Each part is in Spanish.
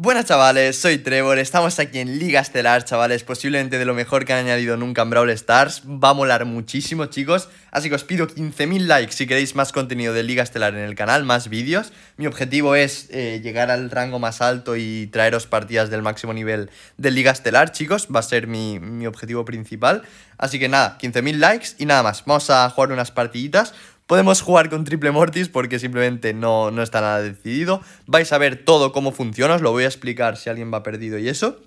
Buenas chavales, soy Trevor, estamos aquí en Liga Estelar, chavales, posiblemente de lo mejor que han añadido nunca en Brawl Stars, va a molar muchísimo chicos, así que os pido 15.000 likes si queréis más contenido de Liga Estelar en el canal, más vídeos, mi objetivo es eh, llegar al rango más alto y traeros partidas del máximo nivel de Liga Estelar chicos, va a ser mi, mi objetivo principal, así que nada, 15.000 likes y nada más, vamos a jugar unas partiditas, Podemos jugar con triple mortis porque simplemente no, está nada decidido. Vais a ver todo cómo funciona, os lo voy a explicar si alguien va perdido y eso.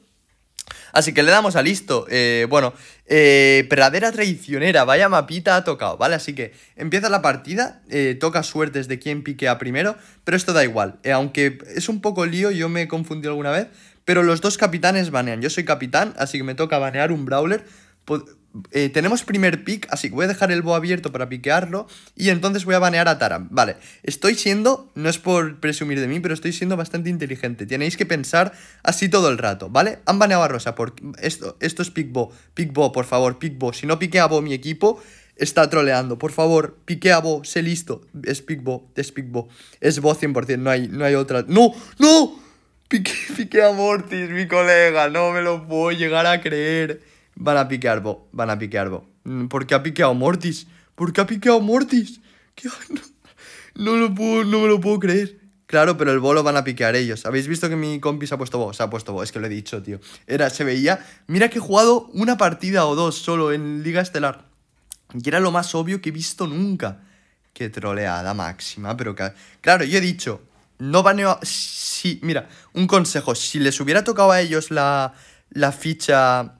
Así que le damos a listo. Eh, bueno, eh, pradera traicionera, vaya mapita ha tocado, ¿vale? Así que empieza la partida, eh, toca suertes de quién piquea primero, pero esto da igual. Eh, aunque es un poco lío, yo me he confundido alguna vez, pero los dos capitanes banean. Yo soy capitán, así que me toca banear un brawler. Eh, tenemos primer pick, así que voy a dejar el bo abierto para piquearlo. Y entonces voy a banear a Taram. Vale, estoy siendo, no es por presumir de mí, pero estoy siendo bastante inteligente. Tenéis que pensar así todo el rato, ¿vale? Han baneado a Rosa por esto, esto es pick bo. Pick bo, por favor, pick bo. Si no pique a bo mi equipo, está troleando. Por favor, pique a bo, sé listo. Es pick bo, es pick bo. Es bo 100%, no hay, no hay otra. ¡No! ¡No! Pique, pique a Mortis, mi colega. No me lo puedo llegar a creer. Van a piquear Bo, van a piquear Bo. Mm, ¿Por qué ha piqueado Mortis? ¿Por qué ha piqueado Mortis? No, lo puedo, no me lo puedo creer. Claro, pero el Bo lo van a piquear ellos. ¿Habéis visto que mi compi se ha puesto Bo? Se ha puesto Bo, es que lo he dicho, tío. Era, se veía... Mira que he jugado una partida o dos solo en Liga Estelar. Y era lo más obvio que he visto nunca. Qué troleada máxima, pero... Que... Claro, yo he dicho, no van A... Sí, mira, un consejo. Si les hubiera tocado a ellos la, la ficha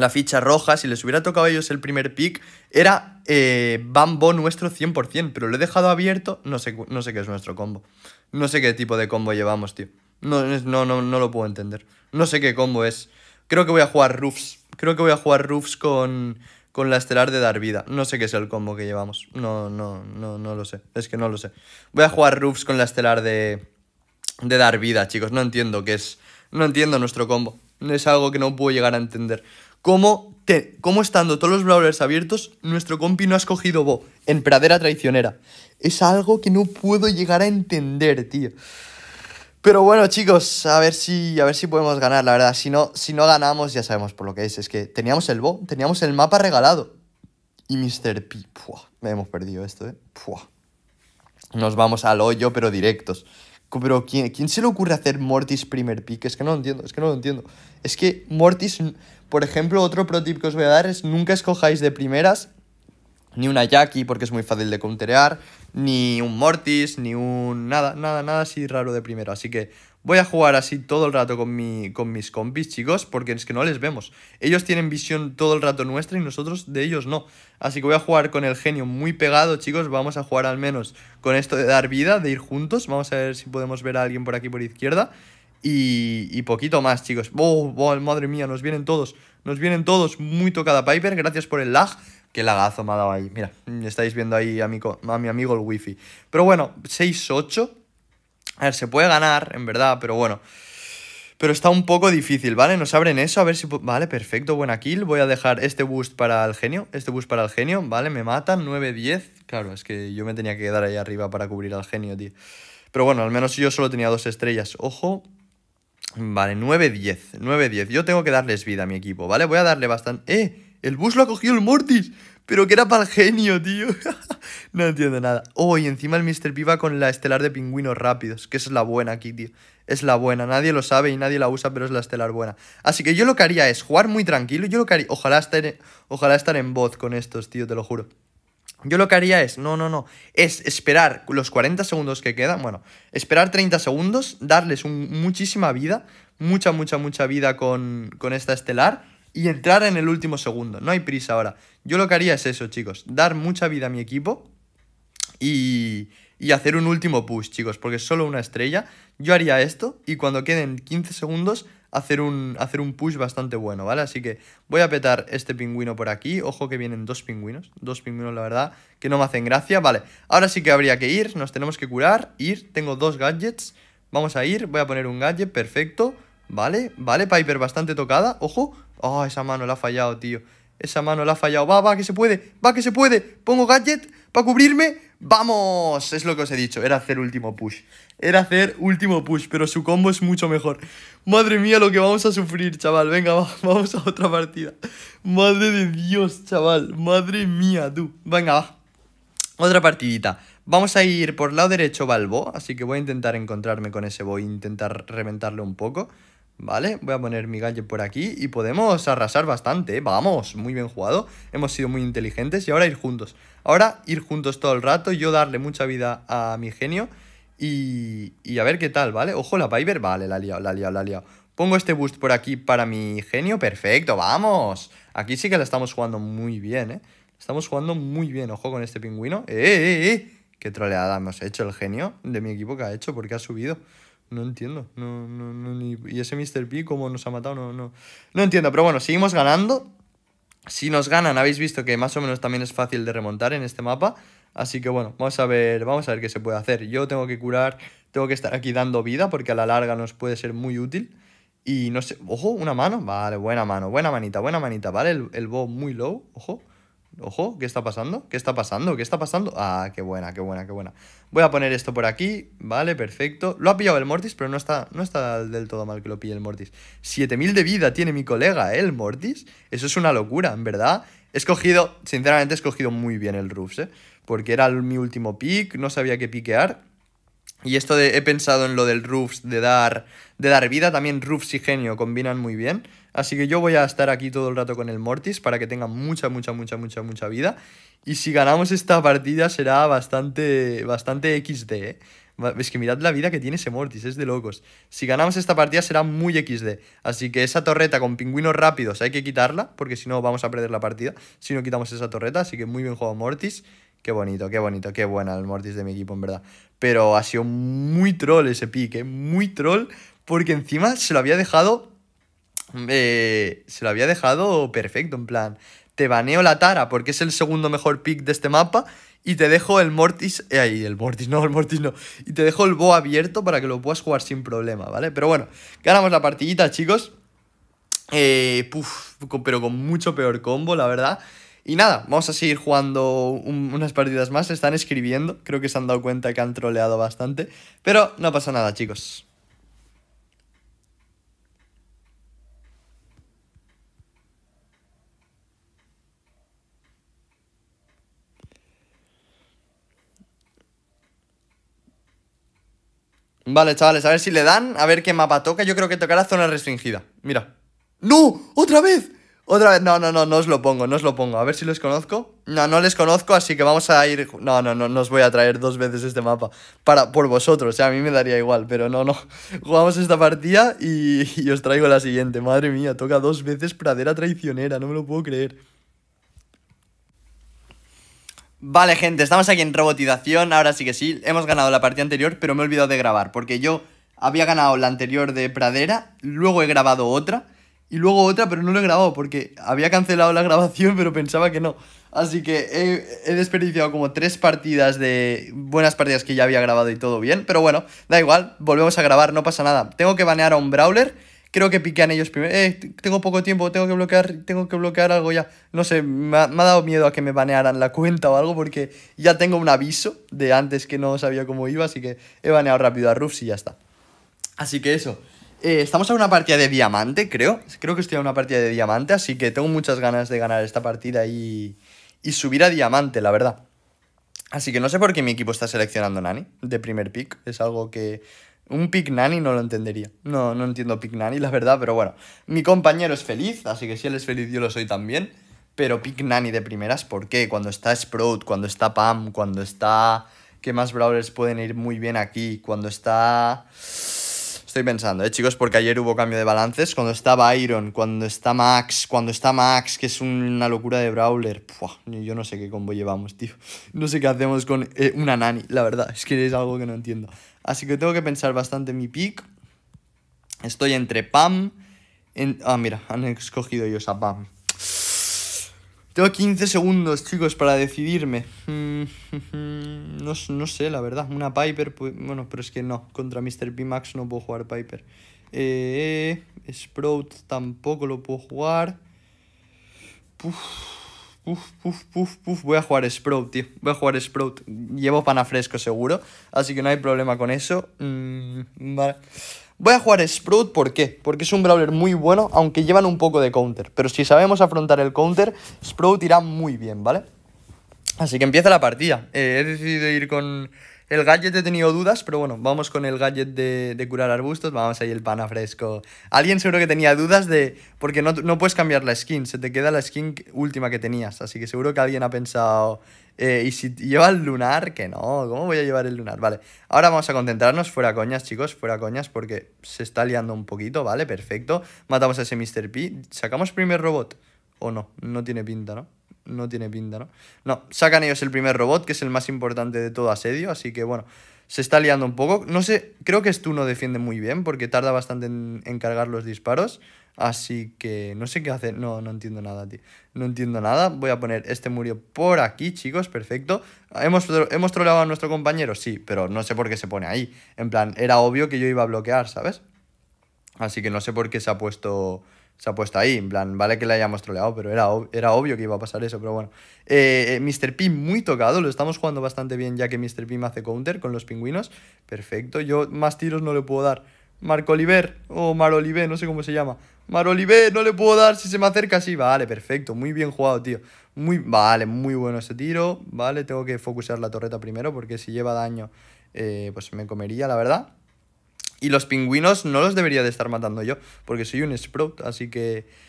la ficha roja, si les hubiera tocado a ellos el primer pick, era eh, Bambo nuestro 100%, pero lo he dejado abierto, no sé, no sé qué es nuestro combo. No sé qué tipo de combo llevamos, tío. No, no, no, no lo puedo entender. No sé qué combo es. Creo que voy a jugar Roofs. Creo que voy a jugar Roofs con, con la estelar de dar vida. No sé qué es el combo que llevamos. No, no, no, no lo sé. Es que no lo sé. Voy a jugar Roofs con la estelar de, de vida, chicos. No entiendo qué es. No entiendo nuestro combo es algo que no puedo llegar a entender. ¿Cómo, te, cómo estando todos los brawlers abiertos, nuestro compi no ha escogido Bo en pradera traicionera? Es algo que no puedo llegar a entender, tío. Pero bueno, chicos, a ver si, a ver si podemos ganar, la verdad. Si no, si no ganamos, ya sabemos por lo que es. Es que teníamos el Bo, teníamos el mapa regalado. Y Mr. P. me hemos perdido esto, eh. Nos vamos al hoyo, pero directos. Pero ¿quién, se le ocurre hacer Mortis primer pick? Es que no lo entiendo, es que no lo entiendo. Es que Mortis, por ejemplo, otro pro que os voy a dar es nunca escojáis de primeras ni una Jackie porque es muy fácil de counterear, ni un Mortis, ni un nada, nada, nada así raro de primero. Así que Voy a jugar así todo el rato con, mi, con mis compis, chicos, porque es que no les vemos. Ellos tienen visión todo el rato nuestra y nosotros de ellos no. Así que voy a jugar con el genio muy pegado, chicos. Vamos a jugar al menos con esto de dar vida, de ir juntos. Vamos a ver si podemos ver a alguien por aquí por izquierda. Y, y, poquito más, chicos. Oh, oh, madre mía, nos vienen todos. Nos vienen todos. Muy tocada Piper. Gracias por el lag. Qué lagazo me ha dado ahí. Mira, estáis viendo ahí a mi, a mi amigo el wifi. Pero bueno, 6-8. A ver, se puede ganar, en verdad, pero bueno. Pero está un poco difícil, ¿vale? Nos abren eso, a ver si... Vale, perfecto, buena kill. Voy a dejar este boost para el genio. Este boost para el genio, ¿vale? Me matan, 9-10. Claro, es que yo me tenía que quedar ahí arriba para cubrir al genio, tío. Pero bueno, al menos yo solo tenía dos estrellas. Ojo. Vale, 9-10. 9-10. Yo tengo que darles vida a mi equipo, ¿vale? Voy a darle bastante... ¡Eh! El bus lo ha cogido el Mortis. Pero que era para el genio, tío. no entiendo nada. Oh, y encima el Mr. Piva con la estelar de pingüinos rápidos. Que es la buena aquí, tío. Es la buena. Nadie lo sabe y nadie la usa, pero es la estelar buena. Así que yo lo que haría es jugar muy tranquilo. Yo lo que haría... Ojalá estar en, ojalá estar en voz con estos, tío, te lo juro. Yo lo que haría es, no, no, no, es esperar los 40 segundos que quedan, bueno, esperar 30 segundos, darles muchísima vida, mucha, mucha, mucha vida con, con esta estelar y entrar en el último segundo. No hay prisa ahora. Yo lo que haría es eso, chicos. Dar mucha vida a mi equipo y, y hacer un último push, chicos, porque es solo una estrella. Yo haría esto y cuando queden 15 segundos hacer un, hacer un push bastante bueno, ¿vale? Así que voy a petar este pingüino por aquí. Ojo que vienen dos pingüinos, dos pingüinos, la verdad, que no me hacen gracia. Vale, ahora sí que habría que ir, nos tenemos que curar, ir. Tengo dos gadgets, vamos a ir, voy a poner un gadget, perfecto. Vale, vale, Piper, bastante tocada. Ojo. Oh, esa mano la ha fallado, tío. Esa mano la ha fallado. Va, va, que se puede. Va, que se puede. Pongo gadget para cubrirme. ¡Vamos! Es lo que os he dicho. Era hacer último push. Era hacer último push, pero su combo es mucho mejor. Madre mía, lo que vamos a sufrir, chaval. Venga, vamos a otra partida. Madre de Dios, chaval. Madre mía, tú. Venga, va. Otra partidita. Vamos a ir por lado derecho Balbo, así que voy a intentar encontrarme con ese voy a intentar reventarle un poco. Vale, voy a poner mi gallo por aquí y podemos arrasar bastante, ¿eh? vamos, muy bien jugado, hemos sido muy inteligentes y ahora ir juntos. Ahora ir juntos todo el rato, yo darle mucha vida a mi genio y, y a ver qué tal, ¿vale? Ojo, la piper vale, la ha liado, la ha liado, la ha Pongo este boost por aquí para mi genio, perfecto, vamos. Aquí sí que la estamos jugando muy bien, ¿eh? Estamos jugando muy bien, ojo con este pingüino. ¡Eh, eh, eh! Qué troleada hemos hecho el genio de mi equipo que ha hecho porque ha subido no entiendo. No, no, no ni... y ese Mr. P, cómo nos ha matado, no, no. No entiendo, pero bueno, seguimos ganando. Si nos ganan, habéis visto que más o menos también es fácil de remontar en este mapa. Así que bueno, vamos a ver, vamos a ver qué se puede hacer. Yo tengo que curar, tengo que estar aquí dando vida porque a la larga nos puede ser muy útil. Y no sé, ojo, una mano, vale, buena mano, buena manita, buena manita, ¿vale? El, el bow muy low, ojo. Ojo, ¿qué está pasando? ¿Qué está pasando? ¿Qué está pasando? Ah, qué buena, qué buena, qué buena. Voy a poner esto por aquí. Vale, perfecto. Lo ha pillado el Mortis, pero no está, no está del todo mal que lo pille el Mortis. 7000 de vida tiene mi colega, ¿eh? El Mortis. Eso es una locura, en verdad. He escogido, sinceramente, he escogido muy bien el Rufs, ¿eh? Porque era mi último pick, no sabía qué piquear. Y esto de, he pensado en lo del roofs, de dar, de dar vida, también roofs y genio combinan muy bien. Así que yo voy a estar aquí todo el rato con el Mortis para que tenga mucha, mucha, mucha, mucha, mucha vida. Y si ganamos esta partida será bastante, bastante XD, ¿eh? Es que mirad la vida que tiene ese Mortis, es de locos. Si ganamos esta partida será muy XD. Así que esa torreta con pingüinos rápidos hay que quitarla, porque si no vamos a perder la partida. Si no quitamos esa torreta, así que muy bien jugado Mortis. Qué bonito, qué bonito, qué buena el Mortis de mi equipo, en verdad. Pero ha sido muy troll ese pick, ¿eh? muy troll, porque encima se lo había dejado. Eh, se lo había dejado perfecto, en plan. Te baneo la Tara porque es el segundo mejor pick de este mapa y te dejo el Mortis. Eh, ahí, el Mortis, no, el Mortis no. Y te dejo el Bo abierto para que lo puedas jugar sin problema, ¿vale? Pero bueno, ganamos la partidita, chicos. Eh, pero con mucho peor combo, la verdad. Y nada, vamos a seguir jugando unas partidas más. Están escribiendo, creo que se han dado cuenta que han troleado bastante. Pero no pasa nada, chicos. Vale, chavales, a ver si le dan, a ver qué mapa toca. Yo creo que tocará zona restringida. Mira. ¡No! ¡Otra vez! Otra vez, no, no, no, no os lo pongo, no os lo pongo. A ver si los conozco. No, no les conozco, así que vamos a ir... No, no, no, no os voy a traer dos veces este mapa. Para, por vosotros, o eh, a mí me daría igual, pero no, no. Jugamos esta partida y, y os traigo la siguiente. Madre mía, toca dos veces pradera traicionera, no me lo puedo creer. Vale, gente, estamos aquí en robotización, ahora sí que sí. Hemos ganado la partida anterior, pero me he olvidado de grabar, porque yo había ganado la anterior de pradera, luego he grabado otra y luego otra, pero no lo he grabado porque había cancelado la grabación, pero pensaba que no. Así que he, desperdiciado como tres partidas de buenas partidas que ya había grabado y todo bien. Pero bueno, da igual, volvemos a grabar, no pasa nada. Tengo que banear a un brawler. Creo que piquean ellos primero. Eh, tengo poco tiempo, tengo que bloquear, tengo que bloquear algo ya. No sé, me ha, me ha dado miedo a que me banearan la cuenta o algo porque ya tengo un aviso de antes que no sabía cómo iba, así que he baneado rápido a Rufs y ya está. Así que eso. Eh, estamos en una partida de diamante, creo. Creo que estoy en una partida de diamante, así que tengo muchas ganas de ganar esta partida y, y subir a diamante, la verdad. Así que no sé por qué mi equipo está seleccionando Nani de primer pick. Es algo que... Un pick Nani no lo entendería. No, no entiendo pick Nani, la verdad, pero bueno. Mi compañero es feliz, así que si él es feliz yo lo soy también. Pero pick Nani de primeras, ¿por qué? Cuando está Sprout, cuando está Pam, cuando está... ¿Qué más brawlers pueden ir muy bien aquí? Cuando está... Estoy pensando, eh, chicos, porque ayer hubo cambio de balances. Cuando estaba Iron, cuando está Max, cuando está Max, que es una locura de Brawler. yo no sé qué combo llevamos, tío. No sé qué hacemos con eh, una nani, la verdad. Es que es algo que no entiendo. Así que tengo que pensar bastante en mi pick. Estoy entre Pam. Ah, mira, han escogido ellos a Pam. 15 segundos, chicos, para decidirme. Mm, no, sé, la verdad. Una Piper, bueno, pero es que no. Contra Mr. Pimax no puedo jugar Piper. Eh, Sprout tampoco lo puedo jugar. Puf, puf, puf, puf, puf. Voy a jugar Sprout, tío. Voy a jugar Sprout. Llevo pana fresco seguro. Así que no hay problema con eso. Mm, vale. Voy a jugar Sprout, ¿por qué? Porque es un brawler muy bueno, aunque llevan un poco de counter. Pero si sabemos afrontar el counter, Sprout irá muy bien, ¿vale? Así que empieza la partida. Eh, he decidido ir con... El gadget he tenido dudas, pero bueno, vamos con el gadget de, curar arbustos. Vamos ahí el pana fresco. Alguien seguro que tenía dudas de... Porque no, no, puedes cambiar la skin, se te queda la skin última que tenías. Así que seguro que alguien ha pensado... Eh, y si lleva el lunar, que no, ¿cómo voy a llevar el lunar? Vale, ahora vamos a concentrarnos, fuera coñas, chicos, fuera coñas, porque se está liando un poquito, ¿vale? Perfecto. Matamos a ese Mr. P. ¿Sacamos primer robot? ¿O no? No tiene pinta, ¿no? No tiene pinta, ¿no? No, sacan ellos el primer robot, que es el más importante de todo asedio, así que bueno se está liando un poco. No sé, creo que esto no defiende muy bien porque tarda bastante en, cargar los disparos. Así que no sé qué hacer. No, no entiendo nada, tío. No entiendo nada. Voy a poner este murió por aquí, chicos. Perfecto. ¿Hemos, ¿Hemos a nuestro compañero? Sí, pero no sé por qué se pone ahí. En plan, era obvio que yo iba a bloquear, ¿sabes? Así que no sé por qué se ha puesto se ha puesto ahí. En plan, vale que le hayamos troleado, pero era, era obvio que iba a pasar eso, pero bueno. Eh, eh, Mr. Pim, muy tocado, lo estamos jugando bastante bien ya que Mr. Pim hace counter con los pingüinos. Perfecto, yo más tiros no le puedo dar. Marco Oliver, o Mar no sé cómo se llama. Mar Oliver, no le puedo dar si se me acerca así. Vale, perfecto, muy bien jugado, tío. Muy, vale, muy bueno ese tiro. Vale, tengo que focusear la torreta primero porque si lleva daño, eh, pues me comería, la verdad. Y los pingüinos no los debería de estar matando yo, porque soy un sprout, así que...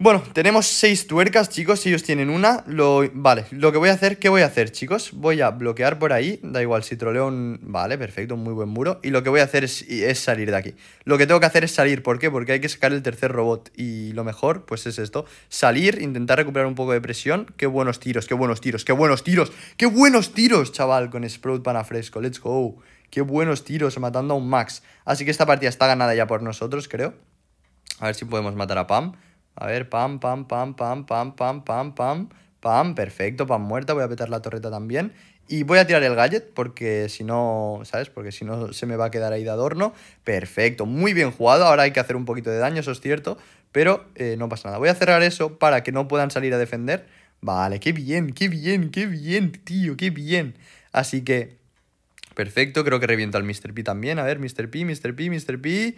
Bueno, tenemos seis tuercas, chicos, ellos tienen una, lo... Vale, lo que voy a hacer, ¿qué voy a hacer, chicos? Voy a bloquear por ahí, da igual, si troleo un... Vale, perfecto, muy buen muro, y lo que voy a hacer es, salir de aquí. Lo que tengo que hacer es salir, ¿por qué? Porque hay que sacar el tercer robot, y lo mejor, pues es esto, salir, intentar recuperar un poco de presión, qué buenos tiros, qué buenos tiros, qué buenos tiros, qué buenos tiros, chaval, con Sprout para fresco, let's go. Qué buenos tiros, matando a un Max. Así que esta partida está ganada ya por nosotros, creo. A ver si podemos matar a Pam. A ver, Pam, Pam, Pam, Pam, Pam, Pam, Pam, Pam. Pam, perfecto, Pam muerta. Voy a petar la torreta también. Y voy a tirar el gadget porque si no, ¿sabes? Porque si no se me va a quedar ahí de adorno. Perfecto, muy bien jugado. Ahora hay que hacer un poquito de daño, eso es cierto. Pero eh, no pasa nada. Voy a cerrar eso para que no puedan salir a defender. Vale, qué bien, qué bien, qué bien, tío, qué bien. Así que Perfecto, creo que revienta al Mr. P también. A ver, Mr. P, Mr. P, Mr. P.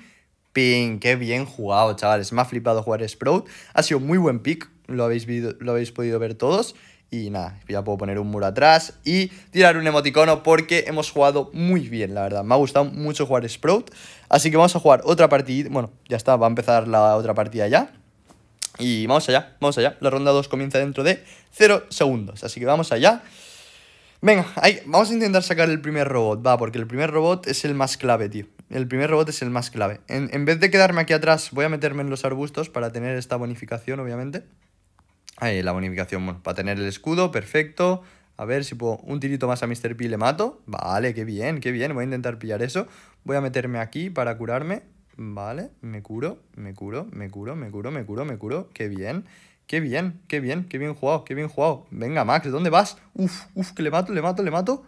Ping, qué bien jugado, chavales. Me ha flipado jugar Sprout. Ha sido muy buen pick, lo habéis, lo habéis podido ver todos. Y nada, ya puedo poner un muro atrás y tirar un emoticono porque hemos jugado muy bien, la verdad. Me ha gustado mucho jugar Sprout. Así que vamos a jugar otra partida. Bueno, ya está, va a empezar la otra partida ya. Y vamos allá, vamos allá. La ronda 2 comienza dentro de 0 segundos. Así que vamos allá. Venga, ahí, vamos a intentar sacar el primer robot, va, porque el primer robot es el más clave, tío. El primer robot es el más clave. En, en vez de quedarme aquí atrás, voy a meterme en los arbustos para tener esta bonificación, obviamente. Ahí, la bonificación, bueno, para tener el escudo, perfecto. A ver si puedo un tirito más a Mr. P le mato. Vale, qué bien, qué bien. Voy a intentar pillar eso. Voy a meterme aquí para curarme. Vale, me curo, me curo, me curo, me curo, me curo, me curo. Qué bien. Qué bien, qué bien, qué bien jugado, qué bien jugado. Venga, Max, ¿dónde vas? Uf, uf, que le mato, le mato, le mato.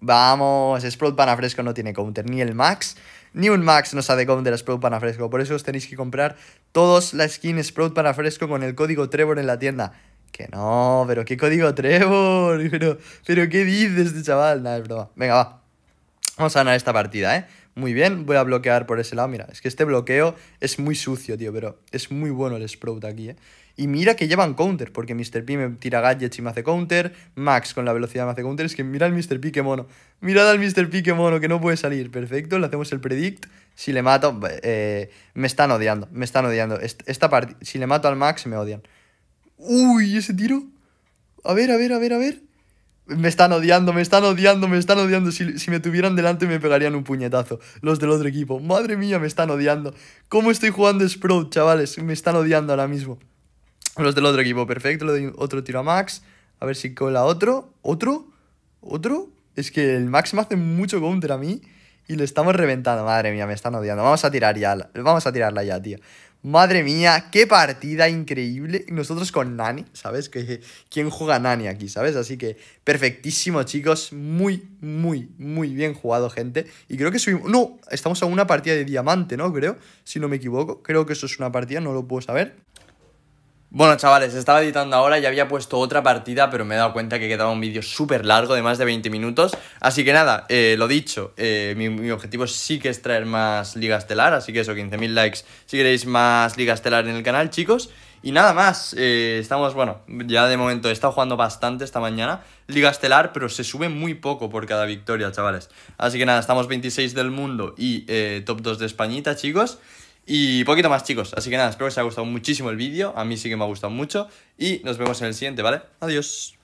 Vamos, Sprout Panafresco no tiene counter, ni el Max, ni un Max nos de counter a Sprout Panafresco. Por eso os tenéis que comprar todos la skin Sprout Panafresco con el código Trevor en la tienda. Que no, pero qué código Trevor, pero, pero qué dices este chaval. Nada, es broma. Venga, va. Vamos a ganar esta partida, ¿eh? Muy bien, voy a bloquear por ese lado. Mira, es que este bloqueo es muy sucio, tío, pero es muy bueno el Sprout aquí, ¿eh? Y mira que llevan counter, porque Mr. P me tira gadgets y me hace counter, Max con la velocidad me hace counter, es que mira al Mr. P que mono, mirad al Mr. P que mono, que no puede salir, perfecto, le hacemos el predict, si le mato, eh, me están odiando, me están odiando, esta parte si le mato al Max me odian. Uy, ese tiro, a ver, a ver, a ver, a ver. Me están odiando, me están odiando, me están odiando. Si, si, me tuvieran delante me pegarían un puñetazo. Los del otro equipo. Madre mía, me están odiando. ¿Cómo estoy jugando Sprout, chavales? Me están odiando ahora mismo. Los del otro equipo, perfecto. Le doy otro tiro a Max. A ver si cola otro. ¿Otro? ¿Otro? Es que el Max me hace mucho counter a mí. Y lo estamos reventando. Madre mía, me están odiando. Vamos a tirar ya. Vamos a tirarla ya, tío. Madre mía, qué partida increíble. Nosotros con Nani, ¿sabes? ¿Quién juega Nani aquí, sabes? Así que perfectísimo, chicos. Muy, muy, muy bien jugado, gente. Y creo que subimos... No, estamos a una partida de diamante, ¿no? Creo, si no me equivoco. Creo que eso es una partida, no lo puedo saber. Bueno, chavales, estaba editando ahora y había puesto otra partida, pero me he dado cuenta que quedaba un vídeo súper largo de más de 20 minutos. Así que nada, eh, lo dicho, eh, mi, objetivo sí que es traer más Liga Estelar, así que eso, 15.000 likes si queréis más Liga Estelar en el canal, chicos. Y nada más, eh, estamos, bueno, ya de momento he estado jugando bastante esta mañana Liga Estelar, pero se sube muy poco por cada victoria, chavales. Así que nada, estamos 26 del mundo y top 2 de Españita, chicos. Y poquito más, chicos. Así que nada, espero que os haya gustado muchísimo el vídeo. A mí sí que me ha gustado mucho. Y nos vemos en el siguiente, ¿vale? Adiós.